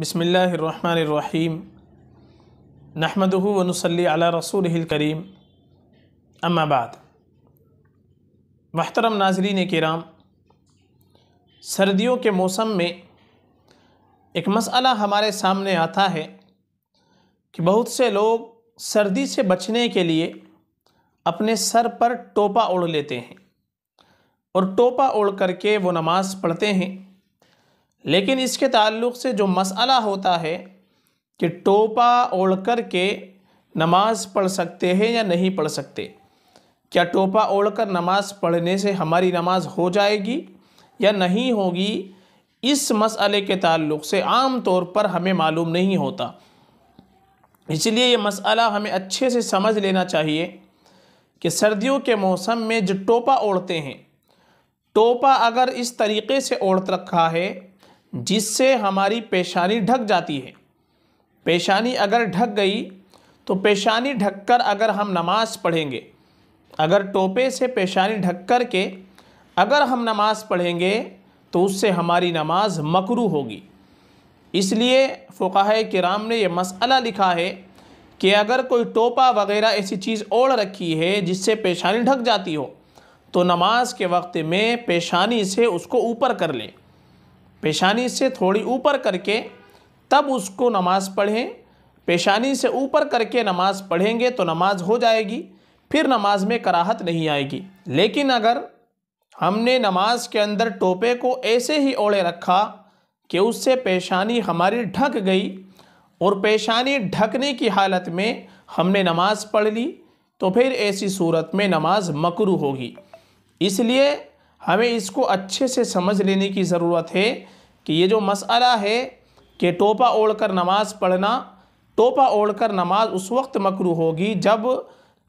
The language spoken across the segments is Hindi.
बिसमीम नहमदह वनसली अला रसूल करीम अम्माबाद महतरम नाजरीन कराम सर्दियों के मौसम में एक मसला हमारे सामने आता है कि बहुत से लोग सर्दी से बचने के लिए अपने सर पर टोपा ओढ़ लेते हैं और टोपा ओढ़ करके वो नमाज़ पढ़ते हैं लेकिन इसके ताल्लुक़ से जो मसला होता है कि टोपा ओढ़ कर के नमाज़ पढ़ सकते हैं या नहीं पढ़ सकते क्या टोपा ओढ़ कर नमाज़ पढ़ने से हमारी नमाज हो जाएगी या नहीं होगी इस मसले के ताल्लुक़ से आम तौर पर हमें मालूम नहीं होता इसलिए ये मसला हमें अच्छे से समझ लेना चाहिए कि सर्दियों के मौसम में जो टोपा ओढ़ते हैं टोपा अगर इस तरीके से ओढ़ रखा है जिससे हमारी पेशानी ढक जाती है पेशानी अगर ढक गई तो पेशानी ढककर अगर हम नमाज़ पढ़ेंगे अगर टोपे से पेशानी ढक कर के अगर हम नमाज़ पढ़ेंगे तो उससे हमारी नमाज मकरू होगी इसलिए फ़ुकाह कराम ने यह मसला लिखा है कि अगर कोई टोपा वगैरह ऐसी चीज़ ओढ़ रखी है जिससे पेशानी ढक जाती हो तो नमाज के वक्त में पेशानी से उसको ऊपर कर लें पेशानी से थोड़ी ऊपर करके तब उसको नमाज़ पढ़ें पेशानी से ऊपर करके नमाज़ पढ़ेंगे तो नमाज़ हो जाएगी फिर नमाज में कराहत नहीं आएगी लेकिन अगर हमने नमाज के अंदर टोपे को ऐसे ही ओढ़े रखा कि उससे पेशानी हमारी ढक गई और पेशानी ढकने की हालत में हमने नमाज पढ़ ली तो फिर ऐसी सूरत में नमाज मकरू होगी इसलिए हमें इसको अच्छे से समझ लेने की ज़रूरत है कि ये जो मसला है कि टोपा ओढ़ कर नमाज़ पढ़ना टोपा ओढ़ कर नमाज उस वक्त मकरू होगी जब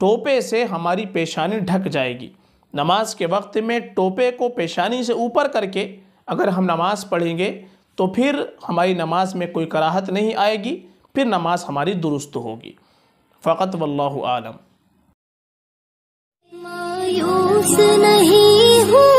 टोपे से हमारी पेशानी ढक जाएगी नमाज के वक्त में टोपे को पेशानी से ऊपर करके अगर हम नमाज़ पढ़ेंगे तो फिर हमारी नमाज में कोई कराहत नहीं आएगी फिर नमाज हमारी दुरुस्त होगी फ़कत वल्लम नहीं हूँ